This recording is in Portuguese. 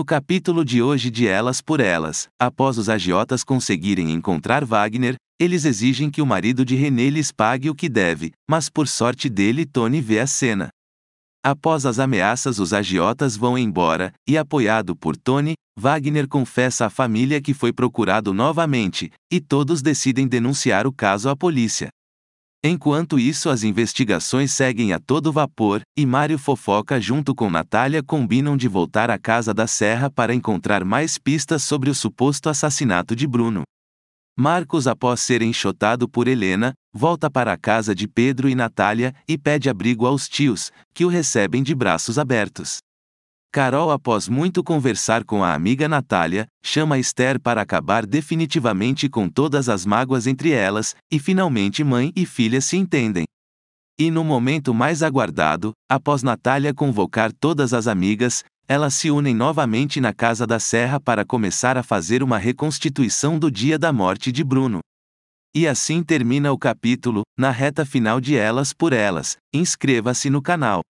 No capítulo de hoje de Elas por Elas, após os agiotas conseguirem encontrar Wagner, eles exigem que o marido de René lhes pague o que deve, mas por sorte dele Tony vê a cena. Após as ameaças, os agiotas vão embora, e apoiado por Tony, Wagner confessa à família que foi procurado novamente, e todos decidem denunciar o caso à polícia. Enquanto isso, as investigações seguem a todo vapor, e Mário Fofoca junto com Natália combinam de voltar à casa da Serra para encontrar mais pistas sobre o suposto assassinato de Bruno. Marcos, após ser enxotado por Helena, volta para a casa de Pedro e Natália e pede abrigo aos tios, que o recebem de braços abertos. Carol, após muito conversar com a amiga Natália, chama Esther para acabar definitivamente com todas as mágoas entre elas, e finalmente mãe e filha se entendem. E no momento mais aguardado, após Natália convocar todas as amigas, elas se unem novamente na Casa da Serra para começar a fazer uma reconstituição do dia da morte de Bruno. E assim termina o capítulo, na reta final de Elas por Elas. Inscreva-se no canal.